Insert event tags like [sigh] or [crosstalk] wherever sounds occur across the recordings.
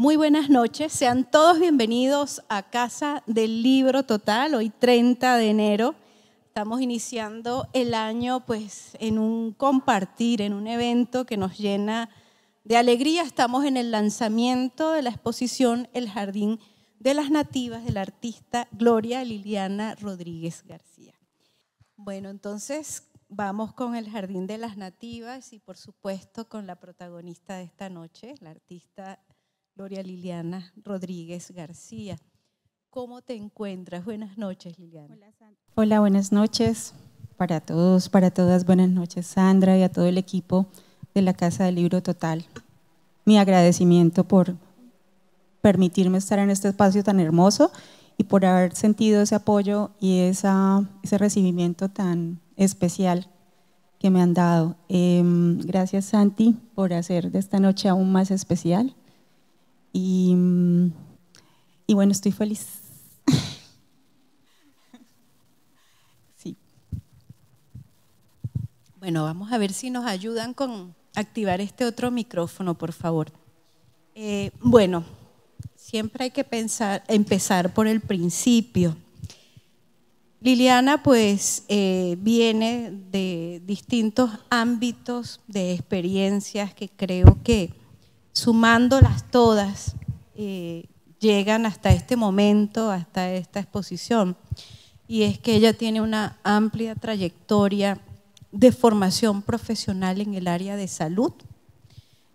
Muy buenas noches, sean todos bienvenidos a Casa del Libro Total, hoy 30 de enero. Estamos iniciando el año pues en un compartir, en un evento que nos llena de alegría. Estamos en el lanzamiento de la exposición El Jardín de las Nativas de la artista Gloria Liliana Rodríguez García. Bueno, entonces vamos con el Jardín de las Nativas y por supuesto con la protagonista de esta noche, la artista Gloria Liliana Rodríguez García. ¿Cómo te encuentras? Buenas noches, Liliana. Hola, buenas noches para todos, para todas. Buenas noches, Sandra, y a todo el equipo de la Casa del Libro Total. Mi agradecimiento por permitirme estar en este espacio tan hermoso y por haber sentido ese apoyo y ese recibimiento tan especial que me han dado. Em, gracias Santi por hacer de esta noche aún más especial. Y, y bueno, estoy feliz. [laughs] sí. Bueno, vamos a ver si nos ayudan con activar este otro micrófono, por favor. Eh, bueno, siempre hay que pensar, empezar por el principio. Liliana pues eh, viene de distintos ámbitos de experiencias que creo que sumándolas todas, eh, llegan hasta este momento, hasta esta exposición. Y es que ella tiene una amplia trayectoria de formación profesional en el área de salud,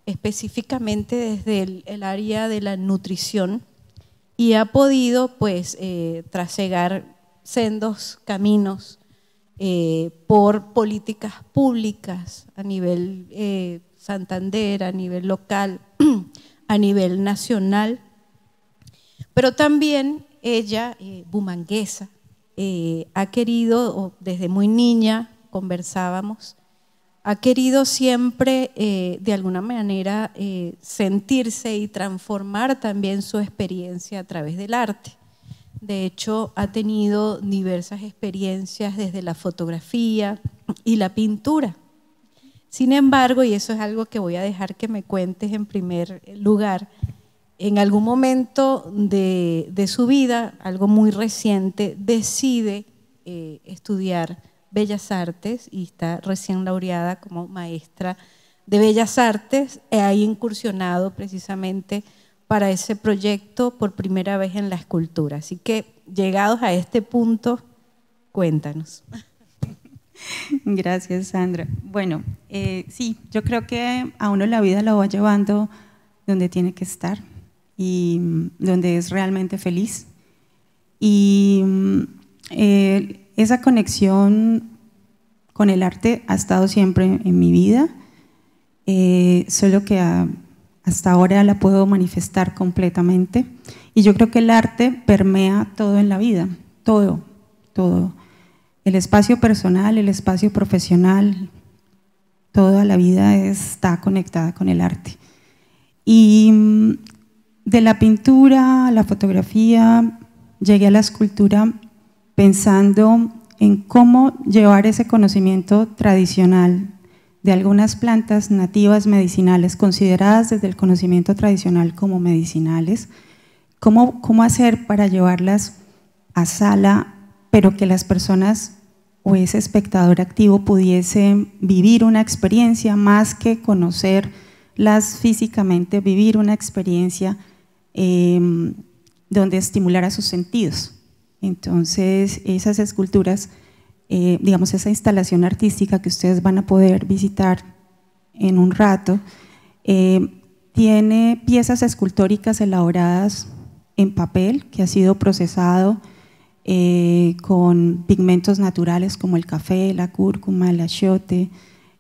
específicamente desde el, área de la nutrición, y ha podido pues eh, trasegar sendos caminos eh, por políticas públicas a nivel Santander, a nivel local, [clears throat] a nivel nacional, pero también ella, eh, bumanguesa, eh, ha querido, desde muy niña conversábamos, ha querido siempre eh, de alguna manera sentirse y transformar también su experiencia a través del arte. De hecho, ha tenido diversas experiencias desde la fotografía y la pintura. Sin embargo, y eso es algo que voy a dejar que me cuentes en primer lugar, en algún momento de, su vida, algo muy reciente, decide eh, estudiar Bellas Artes y está recién laureada como maestra de Bellas Artes. E ha incursionado precisamente para ese proyecto por primera vez en la escultura. Así que, llegados a este punto, cuéntanos. [laughs] Gracias, Sandra. Bueno, eh, sí, yo creo que a uno la vida lo va llevando donde tiene que estar y mm, donde es realmente feliz. Y mm, eh, esa conexión con el arte ha estado siempre en mi vida, eh, solo que hasta ahora la puedo manifestar completamente. Y yo creo que el arte permea todo en la vida, todo, todo. El espacio personal, el espacio profesional, Toda la vida está conectada con el arte. Y mm, de la pintura la fotografía llegué a la escultura pensando en cómo llevar ese conocimiento tradicional de algunas plantas nativas medicinales consideradas desde el conocimiento tradicional como medicinales, cómo, cómo hacer para llevarlas a sala, pero que las personas o ese espectador activo pudiese vivir una experiencia más que conocerlas físicamente, vivir una experiencia eh, donde estimulara sus sentidos. Entonces, esas esculturas, eh, digamos, esa instalación artística que ustedes van a poder visitar en un rato, em, tiene piezas escultóricas elaboradas en papel que ha sido procesado eh, con pigmentos naturales como el café, la cúrcuma, el achiote,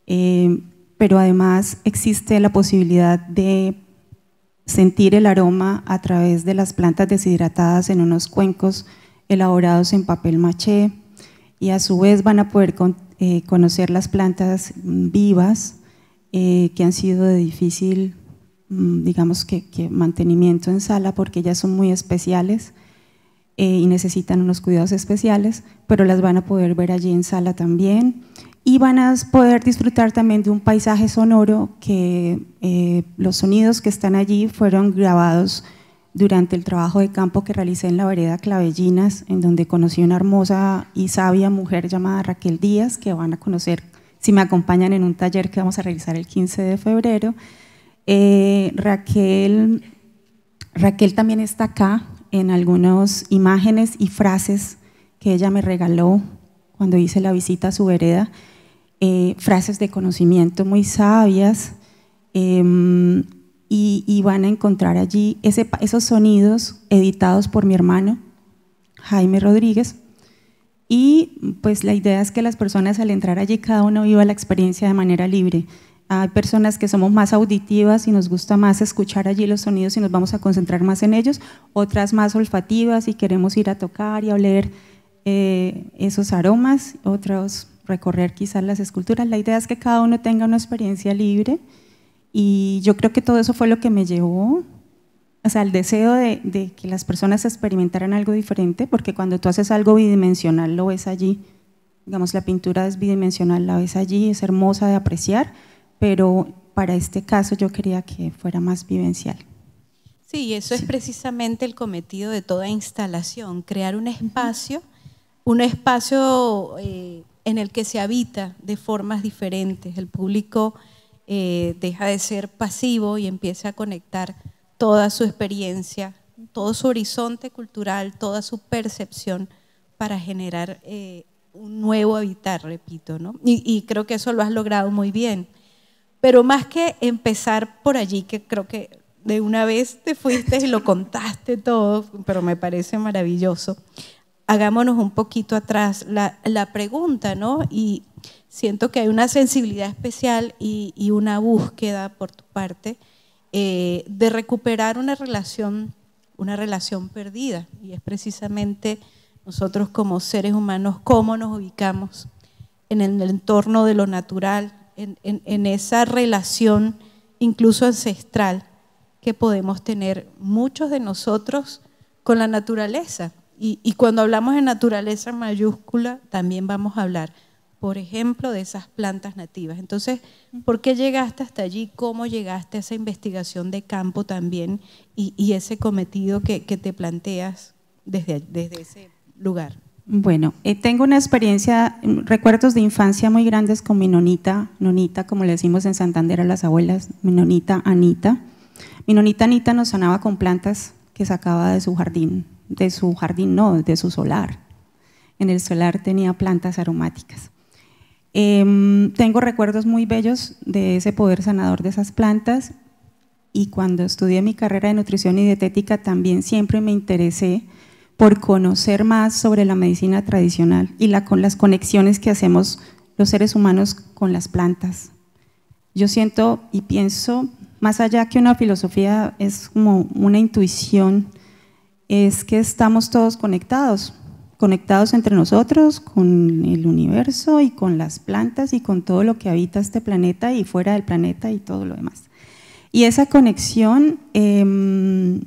eh, pero además existe la posibilidad de sentir el aroma a través de las plantas deshidratadas en unos cuencos elaborados en papel maché y a su vez van a poder eh, conocer las plantas vivas que han sido de difícil, mm, digamos que, que, mantenimiento en sala porque ellas son muy especiales eh, y necesitan unos cuidados especiales, pero las van a poder ver allí en sala también. Y van a poder disfrutar también de un paisaje sonoro que eh, los sonidos que están allí fueron grabados durante el trabajo de campo que realicé en la vereda Clavellinas, en donde conocí una hermosa y sabia mujer llamada Raquel Díaz, que van a conocer si me acompañan en un taller que vamos a realizar el 15 de febrero. Eh, Raquel, Raquel también está acá, en algunas imágenes y frases que ella me regaló cuando hice la visita a su vereda, eh, frases de conocimiento muy sabias, em, y, van a encontrar allí esos sonidos editados por mi hermano, Jaime Rodríguez, y pues la idea es que las personas al entrar allí cada uno viva la experiencia de manera libre. Hay personas que somos más auditivas y nos gusta más escuchar allí los sonidos y nos vamos a concentrar más en ellos, otras más olfativas y queremos ir a tocar y a oler eh, esos aromas, otros recorrer quizás las esculturas. La idea es que cada uno tenga una experiencia libre y yo creo que todo eso fue lo que me llevó, o sea, el deseo de, de que las personas experimentaran algo diferente, porque cuando tú haces algo bidimensional lo ves allí, digamos la pintura es bidimensional, la ves allí, es hermosa de apreciar pero para este caso yo quería que fuera más vivencial. Sí, eso es precisamente el cometido de toda instalación, crear un espacio, un espacio eh, en el que se habita de formas diferentes. El público eh, deja de ser pasivo y empieza a conectar toda su experiencia, todo su horizonte cultural, toda su percepción para generar eh, un nuevo habitar, repito, y creo que eso lo has logrado muy bien. Pero más que empezar por allí, que creo que de una vez te fuiste y lo contaste todo, pero me parece maravilloso, hagámonos un poquito atrás la, pregunta, ¿no? Y siento que hay una sensibilidad especial y, una búsqueda por tu parte eh, de recuperar una relación, una relación perdida. Y es precisamente nosotros como seres humanos cómo nos ubicamos en el entorno de lo natural, en, esa relación incluso ancestral que podemos tener muchos de nosotros con la naturaleza. Y, cuando hablamos de naturaleza mayúscula, también vamos a hablar, por ejemplo, de esas plantas nativas. Entonces, ¿por qué llegaste hasta allí? ¿Cómo llegaste a esa investigación de campo también y, ese cometido que, que, te planteas desde, desde ese lugar? Bueno, eh, tengo una experiencia, mm, recuerdos de infancia muy grandes con mi nonita, nonita, como le decimos en Santander a las abuelas, mi nonita Anita. Mi nonita Anita nos sanaba con plantas que sacaba de su jardín, de su jardín no, de su solar. En el solar tenía plantas aromáticas. Em, tengo recuerdos muy bellos de ese poder sanador de esas plantas y cuando estudié mi carrera de nutrición y dietética también siempre me interesé por conocer más sobre la medicina tradicional y la, con las conexiones que hacemos los seres humanos con las plantas. Yo siento y pienso, más allá que una filosofía, es como una intuición, es que estamos todos conectados, conectados entre nosotros, con el universo y con las plantas y con todo lo que habita este planeta y fuera del planeta y todo lo demás. Y esa conexión... Em,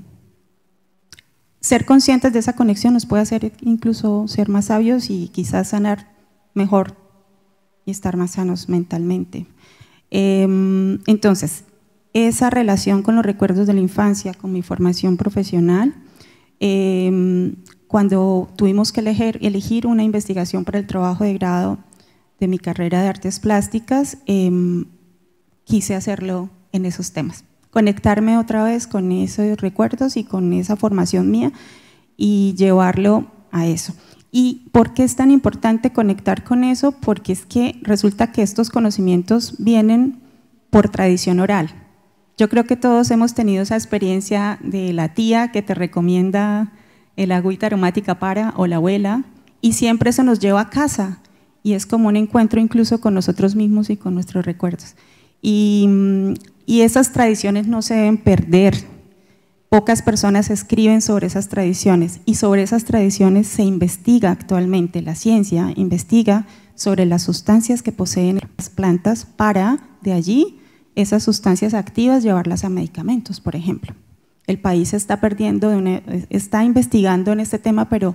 ser conscientes de esa conexión nos puede hacer incluso ser más sabios y quizás sanar mejor y estar más sanos mentalmente. Em, entonces, esa relación con los recuerdos de la infancia, con mi formación profesional, em, cuando tuvimos que elegir, una investigación para el trabajo de grado de mi carrera de artes plásticas, em, quise hacerlo en esos temas conectarme otra vez con esos recuerdos y con esa formación mía y llevarlo a eso. ¿Y por qué es tan importante conectar con eso? Porque es que resulta que estos conocimientos vienen por tradición oral. Yo creo que todos hemos tenido esa experiencia de la tía que te recomienda el agüita aromática para o la abuela y siempre se nos lleva a casa y es como un encuentro incluso con nosotros mismos y con nuestros recuerdos. Y mm, y esas tradiciones no se deben perder. Pocas personas escriben sobre esas tradiciones y sobre esas tradiciones se investiga actualmente. La ciencia investiga sobre las sustancias que poseen las plantas para de allí esas sustancias activas llevarlas a medicamentos, por ejemplo. El país está perdiendo, está investigando en este tema, pero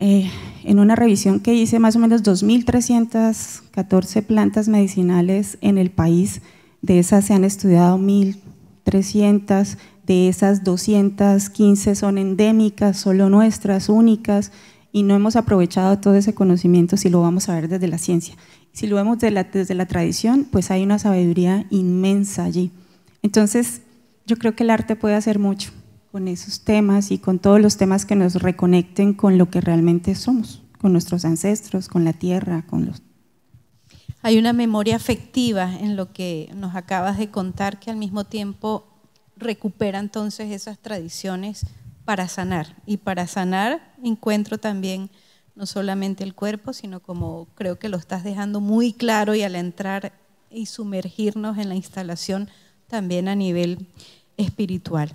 eh, en una revisión que hice más o menos 2.314 plantas medicinales en el país, de esas se han estudiado 1.300, de esas 215 son endémicas, solo nuestras, únicas, y no hemos aprovechado todo ese conocimiento si lo vamos a ver desde la ciencia. Si lo vemos desde la, desde la tradición, pues hay una sabiduría inmensa allí. Entonces, yo creo que el arte puede hacer mucho con esos temas y con todos los temas que nos reconecten con lo que realmente somos, con nuestros ancestros, con la tierra, con los hay una memoria afectiva en lo que nos acabas de contar que al mismo tiempo recupera entonces esas tradiciones para sanar. Y para sanar encuentro también no solamente el cuerpo, sino como creo que lo estás dejando muy claro y al entrar y sumergirnos en la instalación también a nivel espiritual.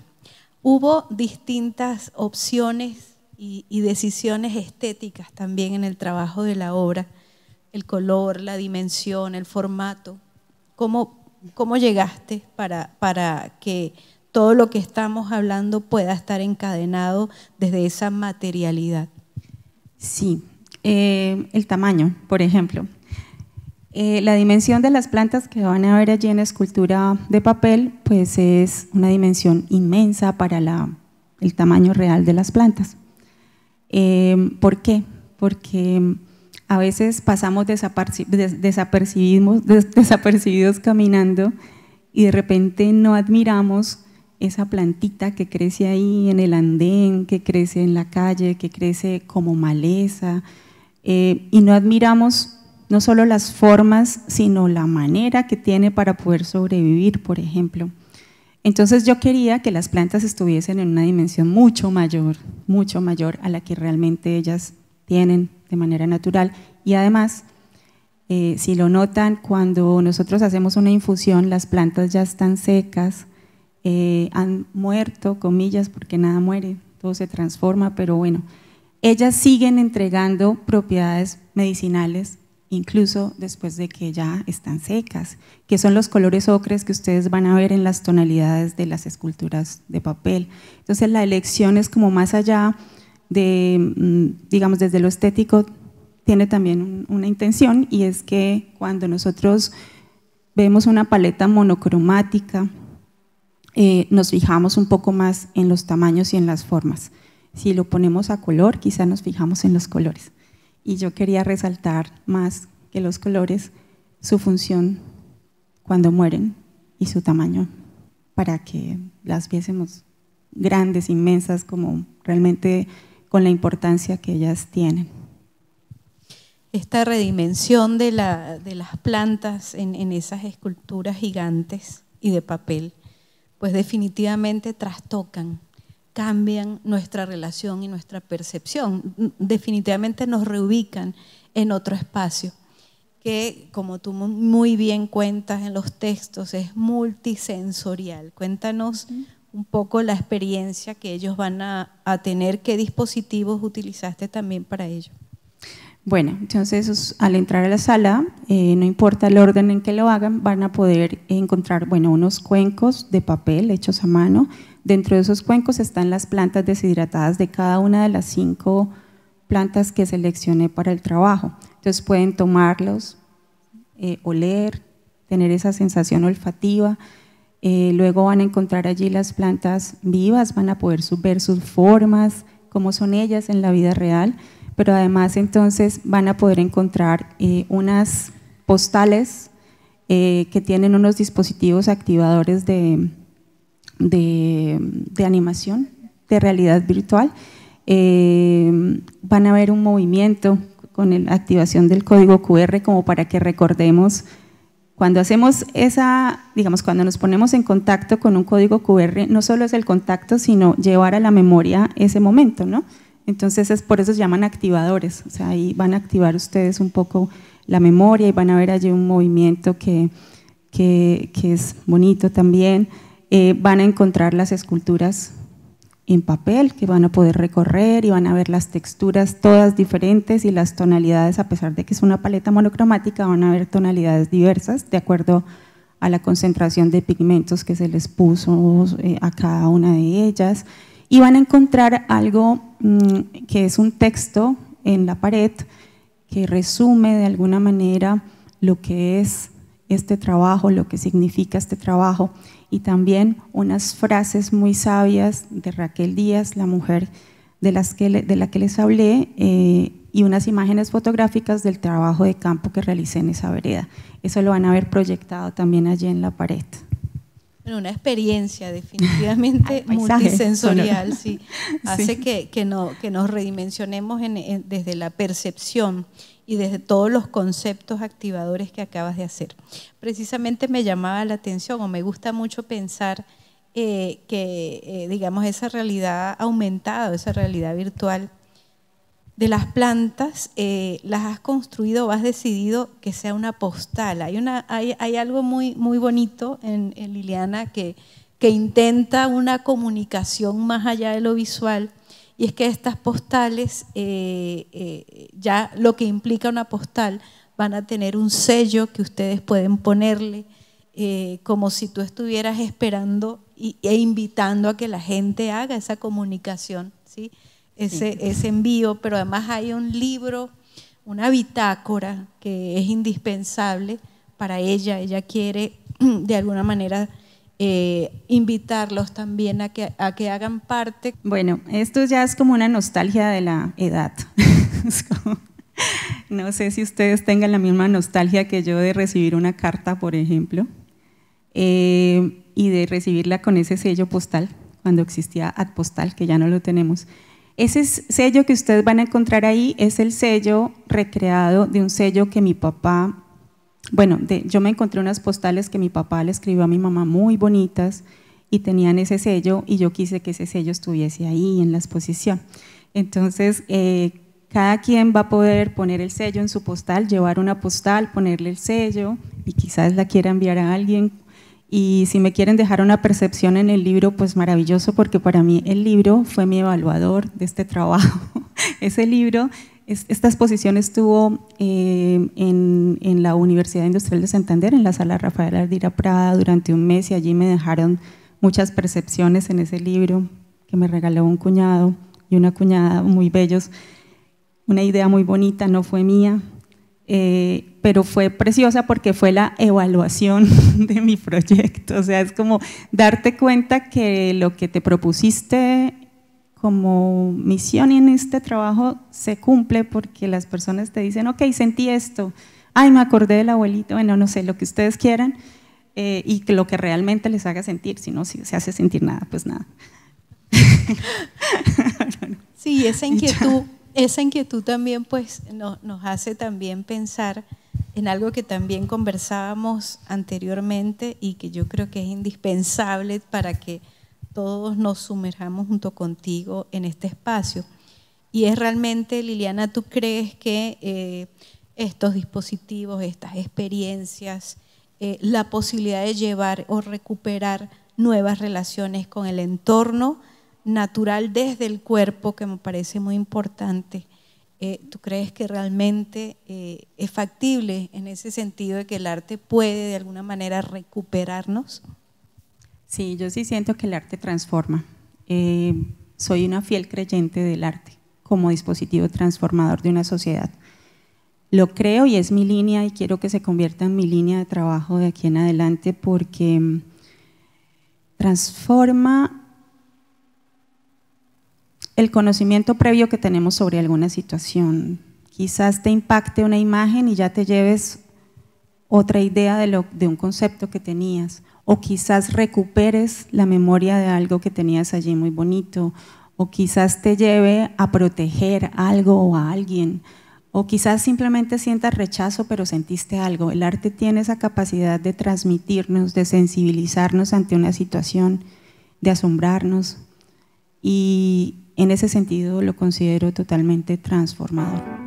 Hubo distintas opciones y, decisiones estéticas también en el trabajo de la obra el color, la dimensión, el formato. ¿Cómo, cómo llegaste para, para que todo lo que estamos hablando pueda estar encadenado desde esa materialidad? Sí, eh, el tamaño, por ejemplo. Eh, la dimensión de las plantas que van a ver allí en escultura de papel, pues es una dimensión inmensa para el tamaño real de las plantas. Eh, ¿Por qué? Porque a veces pasamos [laughs] desapercibidos, caminando y de repente no admiramos esa plantita que crece ahí en el andén, que crece en la calle, que crece como maleza, eh, y no admiramos no solo las formas, sino la manera que tiene para poder sobrevivir, por ejemplo. Entonces yo quería que las plantas estuviesen en una dimensión mucho mayor, mucho mayor a la que realmente ellas tienen de manera natural. Y además, eh, si lo notan, cuando nosotros hacemos una infusión, las plantas ya están secas, eh, han muerto, comillas, porque nada muere, todo se transforma, pero bueno, ellas siguen entregando propiedades medicinales incluso después de que ya están secas, que son los colores ocres que ustedes van a ver en las tonalidades de las esculturas de papel. Entonces la elección es como más allá de, mm, digamos, desde lo estético, tiene también una intención y es que cuando nosotros vemos una paleta monocromática, eh, nos fijamos un poco más en los tamaños y en las formas. Si lo ponemos a color, quizá nos fijamos en los colores. Y yo quería resaltar más que los colores, su función cuando mueren y su tamaño, para que las viésemos grandes, inmensas, como realmente con la importancia que ellas tienen. Esta redimensión de, las plantas en, en esas esculturas gigantes y de papel, pues definitivamente trastocan cambian nuestra relación y nuestra percepción. Definitivamente nos reubican en otro espacio que, como tú muy bien cuentas en los textos, es multisensorial. Cuéntanos un poco la experiencia que ellos van a, tener, qué dispositivos utilizaste también para ello. Bueno, entonces al entrar a la sala, eh, no importa el orden en que lo hagan, van a poder encontrar, bueno, unos cuencos de papel hechos a mano. Dentro de esos cuencos están las plantas deshidratadas de cada una de las cinco plantas que seleccioné para el trabajo. Entonces pueden tomarlos, eh, oler, tener esa sensación olfativa. Eh, luego van a encontrar allí las plantas vivas, van a poder ver sus formas, cómo son ellas en la vida real, pero además entonces van a poder encontrar eh, unas postales eh, que tienen unos dispositivos activadores de, de animación, de realidad virtual. van a ver un movimiento con la activación del código QR como para que recordemos cuando hacemos esa, digamos, cuando nos ponemos en contacto con un código QR, no solo es el contacto, sino llevar a la memoria ese momento, ¿no? Entonces, es por eso se llaman activadores, o sea, ahí van a activar ustedes un poco la memoria y van a ver allí un movimiento que, que, que es bonito también. Eh, van a encontrar las esculturas en papel que van a poder recorrer y van a ver las texturas todas diferentes y las tonalidades, a pesar de que es una paleta monocromática, van a ver tonalidades diversas de acuerdo a la concentración de pigmentos que se les puso eh, a cada una de ellas. Y van a encontrar algo mm, que es un texto en la pared que resume de alguna manera lo que es este trabajo, lo que significa este trabajo y también unas frases muy sabias de Raquel Díaz, la mujer de, las que de la que les hablé, eh, y unas imágenes fotográficas del trabajo de campo que realicé en esa vereda. Eso lo van a ver proyectado también allí en la pared una experiencia definitivamente [laughs] multisensorial, sí. [laughs] Hace Que, no, que nos redimensionemos desde la percepción y desde todos los conceptos activadores que acabas de hacer. Precisamente me llamaba la atención o me gusta mucho pensar eh, que, eh, digamos, esa realidad aumentada, esa realidad virtual, de las plantas eh, las has construido o has decidido que sea una postal. Hay, una, hay, algo muy, muy bonito en, Liliana que, que, intenta una comunicación más allá de lo visual. Y es que estas postales, eh, eh, ya lo que implica una postal, van a tener un sello que ustedes pueden ponerle, como si tú estuvieras esperando e invitando a que la gente haga esa comunicación. ¿sí? ese, envío, pero además hay un libro, una bitácora que es indispensable para ella. Ella quiere [clears throat] de alguna manera eh, invitarlos también a que, hagan parte. Bueno, esto ya es como una nostalgia de la edad. [laughs] no sé si ustedes tengan la misma nostalgia que yo de recibir una carta, por ejemplo, eh, y de recibirla con ese sello postal, cuando existía Ad Postal, que ya no lo tenemos. Ese sello que ustedes van a encontrar ahí es el sello recreado de un sello que mi papá, bueno, de, yo me encontré unas postales que mi papá le escribió a mi mamá muy bonitas y tenían ese sello y yo quise que ese sello estuviese ahí en la exposición. Entonces, eh, cada quien va a poder poner el sello en su postal, llevar una postal, ponerle el sello y quizás la quiera enviar a alguien y si me quieren dejar una percepción en el libro, pues maravilloso, porque para mí el libro fue mi evaluador de este trabajo. [laughs] Ese libro, es, esta exposición estuvo eh, en, la Universidad Industrial de Santander, en la sala Rafael Ardira Prada, durante un mes y allí me dejaron muchas percepciones en ese libro que me regaló un cuñado y una cuñada muy bellos. Una idea muy bonita, no fue mía, eh, pero fue preciosa porque fue la evaluación [laughs] de mi proyecto. O sea, es como darte cuenta que lo que te propusiste como misión en este trabajo se cumple porque las personas te dicen, ok, sentí esto, ay, me acordé del abuelito, bueno, no sé, lo que ustedes quieran, eh, y que lo que realmente les haga sentir, si no si se hace sentir nada, pues nada. [laughs] Sí, esa inquietud esa inquietud también pues, nos hace también pensar en algo que también conversábamos anteriormente y que yo creo que es indispensable para que todos nos sumerjamos junto contigo en este espacio. Y es realmente, Liliana, ¿tú crees que eh, estos dispositivos, estas experiencias, eh, la posibilidad de llevar o recuperar nuevas relaciones con el entorno, natural desde el cuerpo, que me parece muy importante. Eh, ¿Tú crees que realmente eh, es factible en ese sentido de que el arte puede de alguna manera recuperarnos? Sí, yo sí siento que el arte transforma. Eh, soy una fiel creyente del arte como dispositivo transformador de una sociedad. Lo creo y es mi línea y quiero que se convierta en mi línea de trabajo de aquí en adelante porque mm, transforma el conocimiento previo que tenemos sobre alguna situación. Quizás te impacte una imagen y ya te lleves otra idea de, un concepto que tenías, o quizás recuperes la memoria de algo que tenías allí muy bonito, o quizás te lleve a proteger algo o a alguien, o quizás simplemente sientas rechazo pero sentiste algo. El arte tiene esa capacidad de transmitirnos, de sensibilizarnos ante una situación, de asombrarnos. Y, en ese sentido lo considero totalmente transformador.